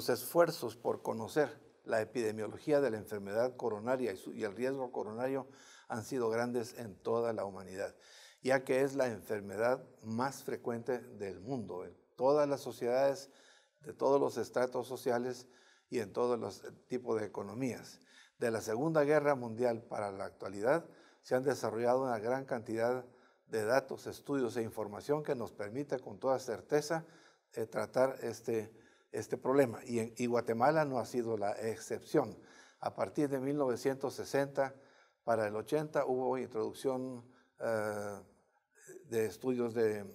Los esfuerzos por conocer la epidemiología de la enfermedad coronaria y, el riesgo coronario han sido grandes en toda la humanidad, ya que es la enfermedad más frecuente del mundo, en todas las sociedades, de todos los estratos sociales y en todos los tipos de economías. De la Segunda Guerra Mundial para la actualidad se han desarrollado una gran cantidad de datos, estudios e información que nos permite con toda certeza eh, tratar este este problema. Y, Guatemala no ha sido la excepción. A partir de 1960 para el 80 hubo introducción eh, de estudios de,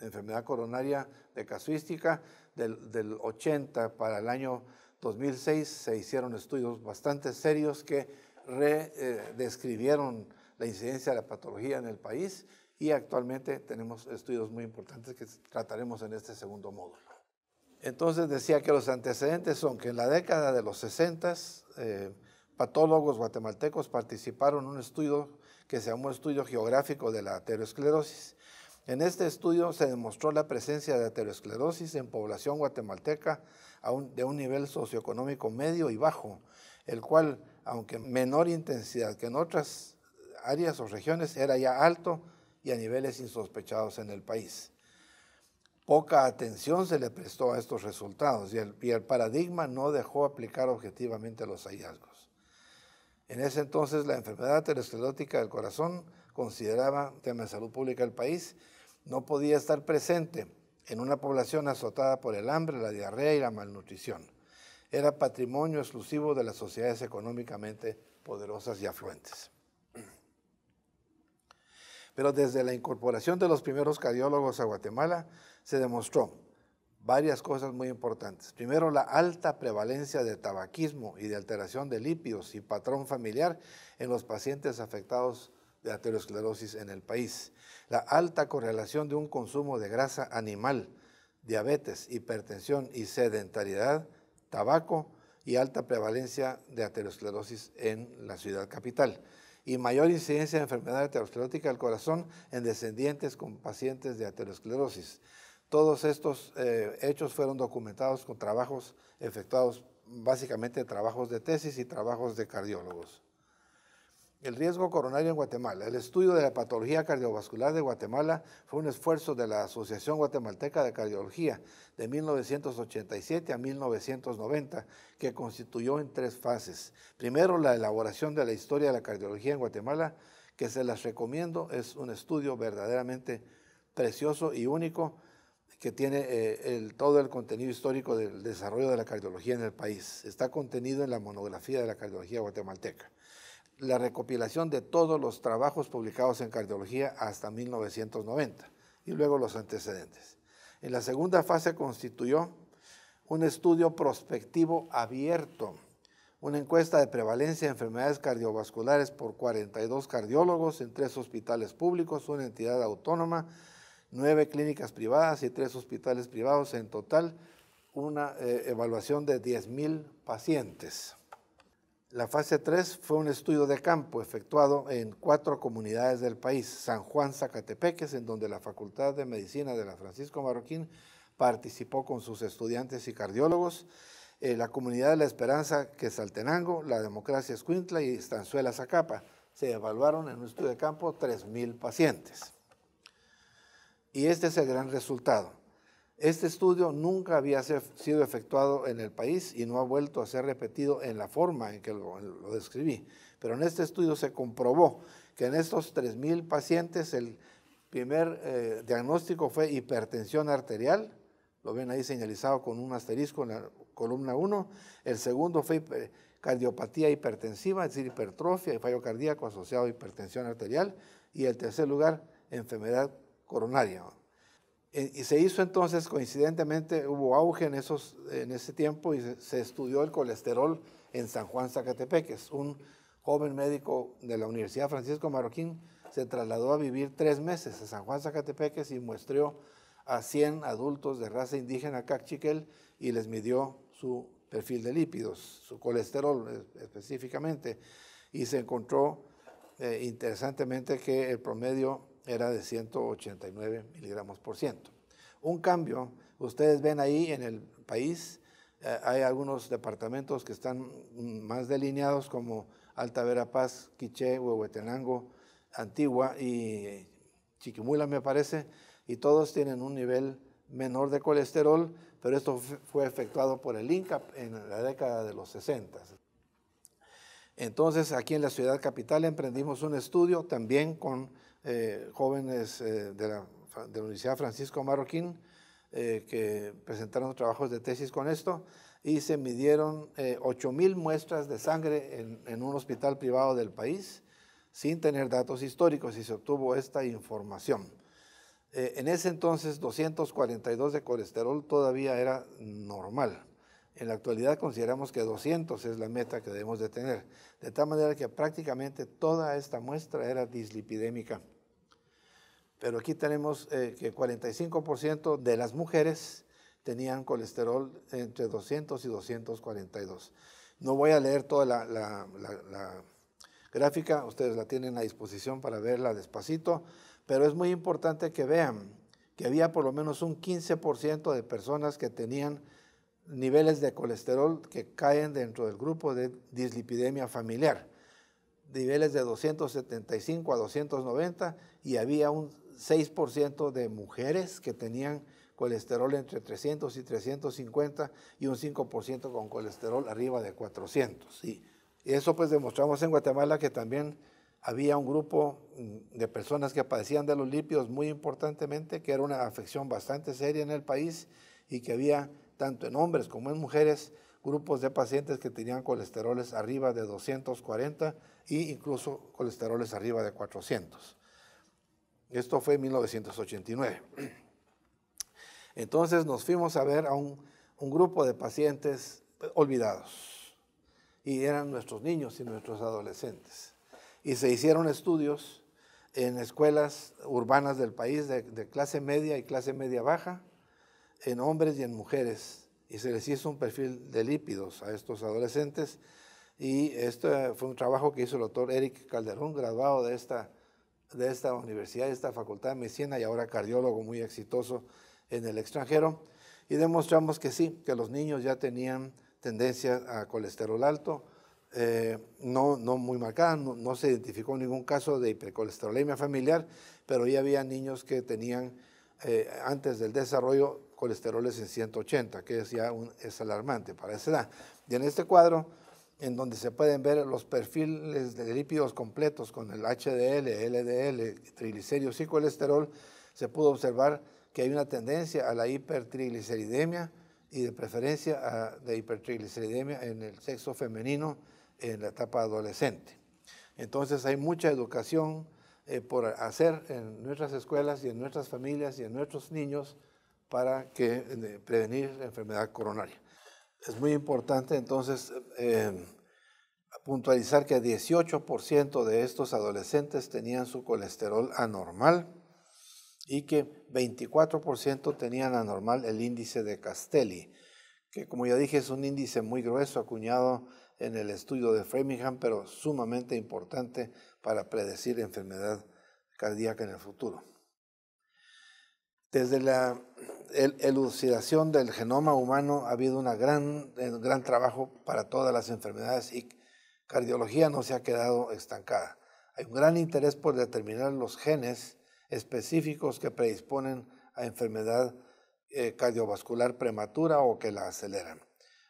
enfermedad coronaria de casuística. Del, 80 para el año 2006 se hicieron estudios bastante serios que redescribieron eh, la incidencia de la patología en el país y actualmente tenemos estudios muy importantes que trataremos en este segundo módulo. Entonces decía que los antecedentes son que en la década de los 60 eh, patólogos guatemaltecos participaron en un estudio que se llamó Estudio Geográfico de la Aterosclerosis. En este estudio se demostró la presencia de aterosclerosis en población guatemalteca de un nivel socioeconómico medio y bajo, el cual, aunque menor intensidad que en otras áreas o regiones, era ya alto y a niveles insospechados en el país. Poca atención se le prestó a estos resultados y el, paradigma no dejó aplicar objetivamente los hallazgos. En ese entonces la enfermedad aterosclerótica del corazón consideraba tema de salud pública del país, no podía estar presente en una población azotada por el hambre, la diarrea y la malnutrición. Era patrimonio exclusivo de las sociedades económicamente poderosas y afluentes. Pero desde la incorporación de los primeros cardiólogos a Guatemala, se demostró varias cosas muy importantes. Primero, la alta prevalencia de tabaquismo y de alteración de lípidos y patrón familiar en los pacientes afectados de aterosclerosis en el país. La alta correlación de un consumo de grasa animal, diabetes, hipertensión y sedentariedad, tabaco y alta prevalencia de aterosclerosis en la ciudad capital y mayor incidencia de enfermedad aterosclerótica del corazón en descendientes con pacientes de aterosclerosis. Todos estos eh, hechos fueron documentados con trabajos efectuados, básicamente trabajos de tesis y trabajos de cardiólogos. El riesgo coronario en Guatemala. El estudio de la patología cardiovascular de Guatemala fue un esfuerzo de la Asociación Guatemalteca de Cardiología de 1987 a 1990 que constituyó en tres fases. Primero, la elaboración de la historia de la cardiología en Guatemala, que se las recomiendo, es un estudio verdaderamente precioso y único que tiene eh, todo el contenido histórico del desarrollo de la cardiología en el país. Está contenido en la monografía de la cardiología guatemalteca. La recopilación de todos los trabajos publicados en cardiología hasta 1990 y luego los antecedentes. En la segunda fase constituyó un estudio prospectivo abierto, una encuesta de prevalencia de enfermedades cardiovasculares por 42 cardiólogos en tres hospitales públicos, una entidad autónoma, nueve clínicas privadas y tres hospitales privados, en total una eh, evaluación de 10.000 pacientes. La fase 3 fue un estudio de campo efectuado en cuatro comunidades del país, San Juan Zacatepeques, en donde la Facultad de Medicina de la Francisco Marroquín participó con sus estudiantes y cardiólogos, eh, la comunidad de La Esperanza, que es Saltenango, la Democracia Escuintla y Estanzuela Zacapa. Se evaluaron en un estudio de campo 3.000 pacientes. Y este es el gran resultado. Este estudio nunca había sido efectuado en el país y no ha vuelto a ser repetido en la forma en que lo, describí. Pero en este estudio se comprobó que en estos 3.000 pacientes el primer eh, diagnóstico fue hipertensión arterial, lo ven ahí señalizado con un asterisco en la columna 1, el segundo fue cardiopatía hipertensiva, es decir, hipertrofia y fallo cardíaco asociado a hipertensión arterial, y el tercer lugar, enfermedad coronaria. E, y se hizo entonces, coincidentemente, hubo auge en, esos, en ese tiempo y se, estudió el colesterol en San Juan Zacatepeques. Un joven médico de la Universidad Francisco Marroquín se trasladó a vivir tres meses a San Juan Zacatepeques y muestreó a 100 adultos de raza indígena cachiquel y les midió su perfil de lípidos, su colesterol eh, específicamente. Y se encontró eh, interesantemente que el promedio era de 189 miligramos por ciento. Un cambio, ustedes ven ahí en el país, eh, hay algunos departamentos que están más delineados como Alta Verapaz, Quiché, Huehuetenango, Antigua y Chiquimula me parece, y todos tienen un nivel menor de colesterol, pero esto fue efectuado por el INCAP en la década de los 60. Entonces, aquí en la ciudad capital emprendimos un estudio también con eh, jóvenes eh, de, la, Universidad Francisco Marroquín eh, que presentaron trabajos de tesis con esto y se midieron mil muestras de sangre en, en, un hospital privado del país sin tener datos históricos y se obtuvo esta información. en ese entonces 242 de colesterol todavía era normal. En la actualidad consideramos que 200 es la meta que debemos de tener, de tal manera que prácticamente toda esta muestra era dislipidémica. Pero aquí tenemos eh, que 45% de las mujeres tenían colesterol entre 200 y 242. No voy a leer toda la gráfica, ustedes la tienen a disposición para verla despacito, pero es muy importante que vean que había por lo menos un 15% de personas que tenían niveles de colesterol que caen dentro del grupo de dislipidemia familiar, niveles de 275 a 290 y había un 6% de mujeres que tenían colesterol entre 300 y 350 y un 5% con colesterol arriba de 400. Y eso pues demostramos en Guatemala que también había un grupo mm, de personas que padecían de los lípidos muy importantemente, que era una afección bastante seria en el país y que había tanto en hombres como en mujeres grupos de pacientes que tenían colesteroles arriba de 240 e incluso colesteroles arriba de 400. Esto fue en 1989. Entonces nos fuimos a ver a un, grupo de pacientes olvidados. Y eran nuestros niños y nuestros adolescentes. Y se hicieron estudios en escuelas urbanas del país de, de, clase media y clase media baja, en hombres y en mujeres. Y se les hizo un perfil de lípidos a estos adolescentes. Y este fue un trabajo que hizo el doctor Eric Calderón, graduado de esta de esta universidad, de esta facultad de medicina y ahora cardiólogo muy exitoso en el extranjero. Y demostramos que sí, que los niños ya tenían tendencia a colesterol alto, eh, no, no muy marcada, no, se identificó ningún caso de hipercolesterolemia familiar, pero ya había niños que tenían eh, antes del desarrollo colesteroles en 180, que es ya un, es alarmante para esa edad. Y en este cuadro en donde se pueden ver los perfiles de lípidos completos con el HDL, LDL, triglicéridos y colesterol, se pudo observar que hay una tendencia a la hipertrigliceridemia y de preferencia a, la hipertrigliceridemia en el sexo femenino en la etapa adolescente. Entonces hay mucha educación eh, por hacer en nuestras escuelas y en nuestras familias y en nuestros niños para que, eh, prevenir la enfermedad coronaria es muy importante entonces eh, puntualizar que 18% de estos adolescentes tenían su colesterol anormal y que 24% tenían anormal el índice de Castelli, que como ya dije es un índice muy grueso acuñado en el estudio de Framingham, pero sumamente importante para predecir enfermedad cardíaca en el futuro. Desde la elucidación del genoma humano ha habido un eh, gran, trabajo para todas las enfermedades y cardiología no se ha quedado estancada. Hay un gran interés por determinar los genes específicos que predisponen a enfermedad eh, cardiovascular prematura o que la aceleran.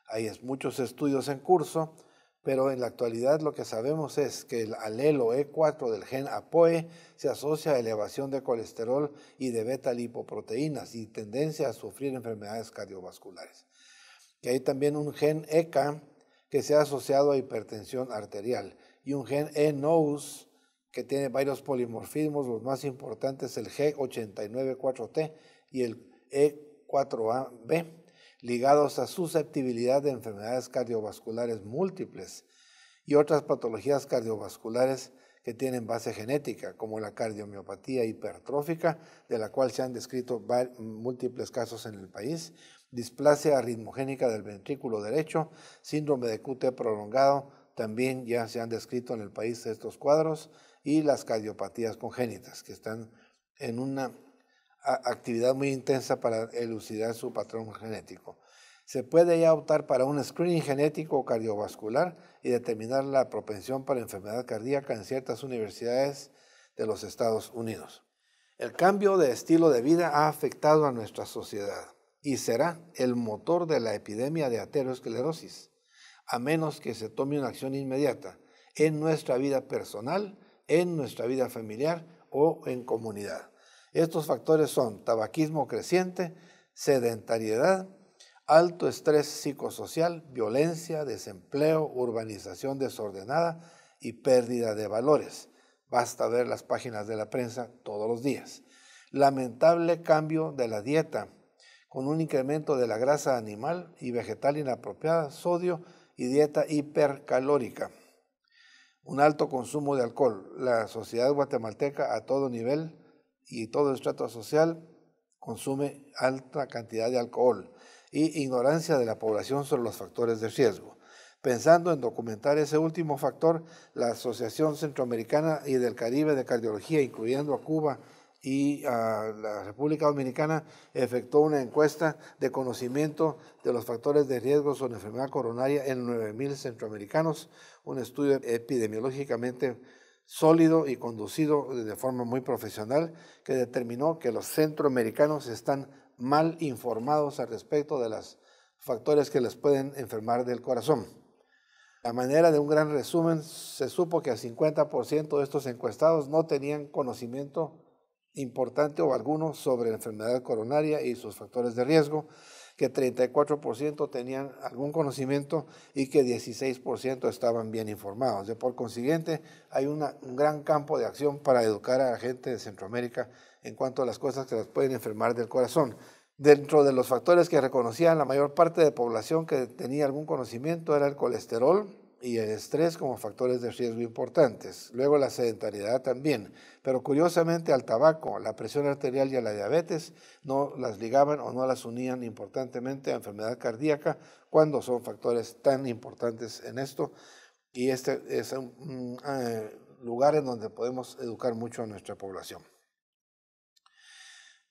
Hay muchos estudios en curso pero en la actualidad lo que sabemos es que el alelo E4 del gen APOE se asocia a elevación de colesterol y de beta-lipoproteínas y tendencia a sufrir enfermedades cardiovasculares. Y hay también un gen ECA que se ha asociado a hipertensión arterial y un gen e que tiene varios polimorfismos, los más importantes el G894T y el E4AB ligados a susceptibilidad de enfermedades cardiovasculares múltiples y otras patologías cardiovasculares que tienen base genética, como la cardiomiopatía hipertrófica, de la cual se han descrito múltiples casos en el país, displasia arritmogénica del ventrículo derecho, síndrome de QT prolongado, también ya se han descrito en el país estos cuadros, y las cardiopatías congénitas, que están en una actividad muy intensa para elucidar su patrón genético. Se puede ya optar para un screening genético o cardiovascular y determinar la propensión para enfermedad cardíaca en ciertas universidades de los Estados Unidos. El cambio de estilo de vida ha afectado a nuestra sociedad y será el motor de la epidemia de aterosclerosis, a menos que se tome una acción inmediata en nuestra vida personal, en nuestra vida familiar o en comunidad. Estos factores son tabaquismo creciente, sedentariedad, alto estrés psicosocial, violencia, desempleo, urbanización desordenada y pérdida de valores. Basta ver las páginas de la prensa todos los días. Lamentable cambio de la dieta, con un incremento de la grasa animal y vegetal inapropiada, sodio y dieta hipercalórica. Un alto consumo de alcohol. La sociedad guatemalteca a todo nivel y todo el estrato social consume alta cantidad de alcohol y ignorancia de la población sobre los factores de riesgo. Pensando en documentar ese último factor, la Asociación Centroamericana y del Caribe de Cardiología, incluyendo a Cuba y a la República Dominicana, efectuó una encuesta de conocimiento de los factores de riesgo sobre enfermedad coronaria en 9.000 centroamericanos, un estudio epidemiológicamente sólido y conducido de forma muy profesional que determinó que los centroamericanos están mal informados al respecto de los factores que les pueden enfermar del corazón. A manera de un gran resumen, se supo que el 50% de estos encuestados no tenían conocimiento importante o alguno sobre la enfermedad coronaria y sus factores de riesgo, que 34% tenían algún conocimiento y que 16% estaban bien informados. por consiguiente, hay un gran campo de acción para educar a la gente de Centroamérica en cuanto a las cosas que las pueden enfermar del corazón. Dentro de los factores que reconocían la mayor parte de población que tenía algún conocimiento era el colesterol, y el estrés como factores de riesgo importantes. Luego la sedentariedad también. Pero curiosamente al tabaco, la presión arterial y a la diabetes no las ligaban o no las unían importantemente a enfermedad cardíaca cuando son factores tan importantes en esto. Y este es un eh, lugar en donde podemos educar mucho a nuestra población.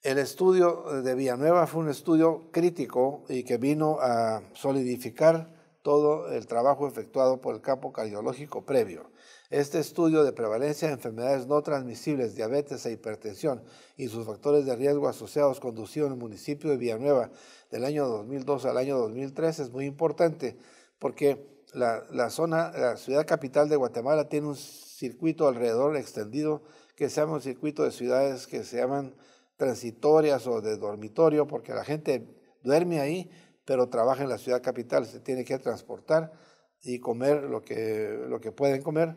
El estudio de Villanueva fue un estudio crítico y que vino a solidificar todo el trabajo efectuado por el campo cardiológico previo. Este estudio de prevalencia de enfermedades no transmisibles, diabetes e hipertensión y sus factores de riesgo asociados conducido en el municipio de Villanueva del año 2002 al año 2003 es muy importante porque la, zona, la ciudad capital de Guatemala tiene un circuito alrededor extendido que se llama un circuito de ciudades que se llaman transitorias o de dormitorio porque la gente duerme ahí pero trabaja en la ciudad capital, se tiene que transportar y comer lo que, lo que pueden comer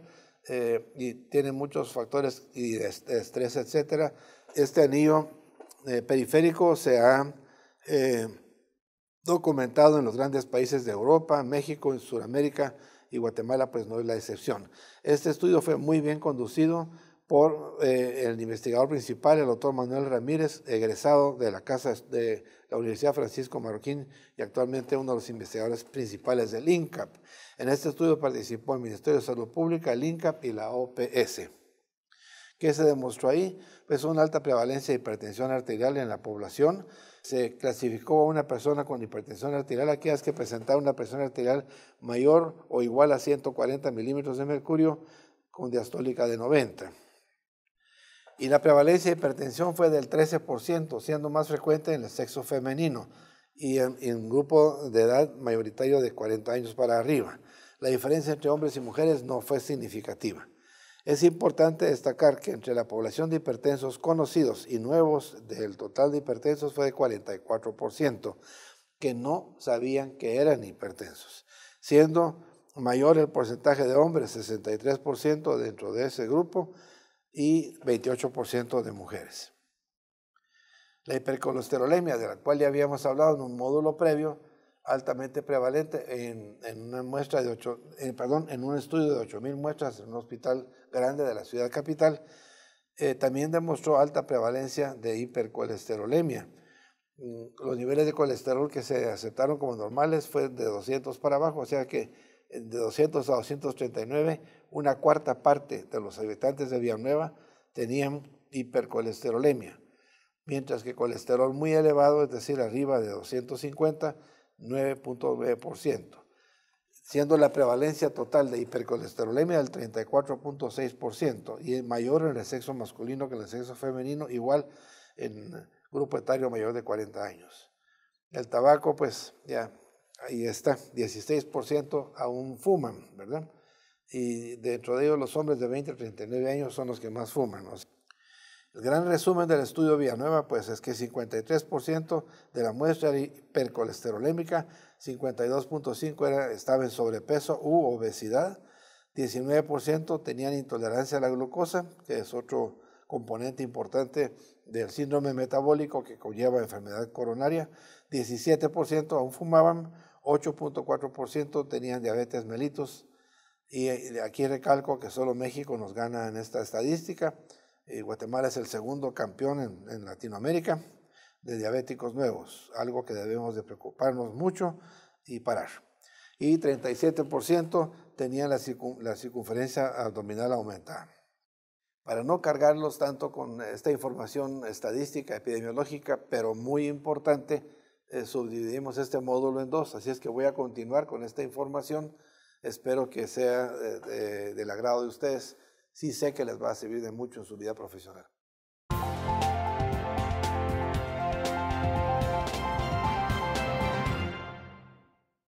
eh, y tiene muchos factores y de estrés, etc. Este anillo eh, periférico se ha eh, documentado en los grandes países de Europa, México, en Sudamérica y Guatemala, pues no es la excepción. Este estudio fue muy bien conducido por eh, el investigador principal, el doctor Manuel Ramírez, egresado de la Casa de la Universidad Francisco Marroquín y actualmente uno de los investigadores principales del INCAP. En este estudio participó el Ministerio de Salud Pública, el INCAP y la OPS. ¿Qué se demostró ahí? Pues una alta prevalencia de hipertensión arterial en la población. Se clasificó a una persona con hipertensión arterial, aquellas que presentaban una presión arterial mayor o igual a 140 milímetros de mercurio con diastólica de 90 y la prevalencia de hipertensión fue del 13%, siendo más frecuente en el sexo femenino y en, un grupo de edad mayoritario de 40 años para arriba. La diferencia entre hombres y mujeres no fue significativa. Es importante destacar que entre la población de hipertensos conocidos y nuevos del total de hipertensos fue de 44%, que no sabían que eran hipertensos, siendo mayor el porcentaje de hombres, 63% dentro de ese grupo, y 28% de mujeres. La hipercolesterolemia, de la cual ya habíamos hablado en un módulo previo, altamente prevalente en, en una muestra de ocho, eh, perdón, en un estudio de 8.000 muestras en un hospital grande de la ciudad capital, eh, también demostró alta prevalencia de hipercolesterolemia. Mm, los niveles de colesterol que se aceptaron como normales fue de 200 para abajo, o sea que eh, de 200 a 239 una cuarta parte de los habitantes de Villanueva tenían hipercolesterolemia, mientras que colesterol muy elevado, es decir, arriba de 250, 9.9%, siendo la prevalencia total de hipercolesterolemia del 34.6% y mayor en el sexo masculino que en el sexo femenino, igual en grupo etario mayor de 40 años. El tabaco, pues ya ahí está, 16% aún fuman, ¿verdad? y dentro de ellos los hombres de 20 a 39 años son los que más fuman. el gran resumen del estudio Villanueva pues, es que 53% de la muestra hipercolesterolémica, 52.5% estaba en sobrepeso u obesidad, 19% tenían intolerancia a la glucosa, que es otro componente importante del síndrome metabólico que conlleva enfermedad coronaria, 17% aún fumaban, 8.4% tenían diabetes mellitus, y eh, aquí recalco que solo México nos gana en esta estadística. Y Guatemala es el segundo campeón en, Latinoamérica de diabéticos nuevos, algo que debemos de preocuparnos mucho y parar. Y 37% tenían la, circunferencia abdominal aumentada. Para no cargarlos tanto con esta información estadística, epidemiológica, pero muy importante, eh, subdividimos este módulo en dos, así es que voy a continuar con esta información Espero que sea eh, del agrado de ustedes. Sí sé que les va a servir de mucho en su vida profesional.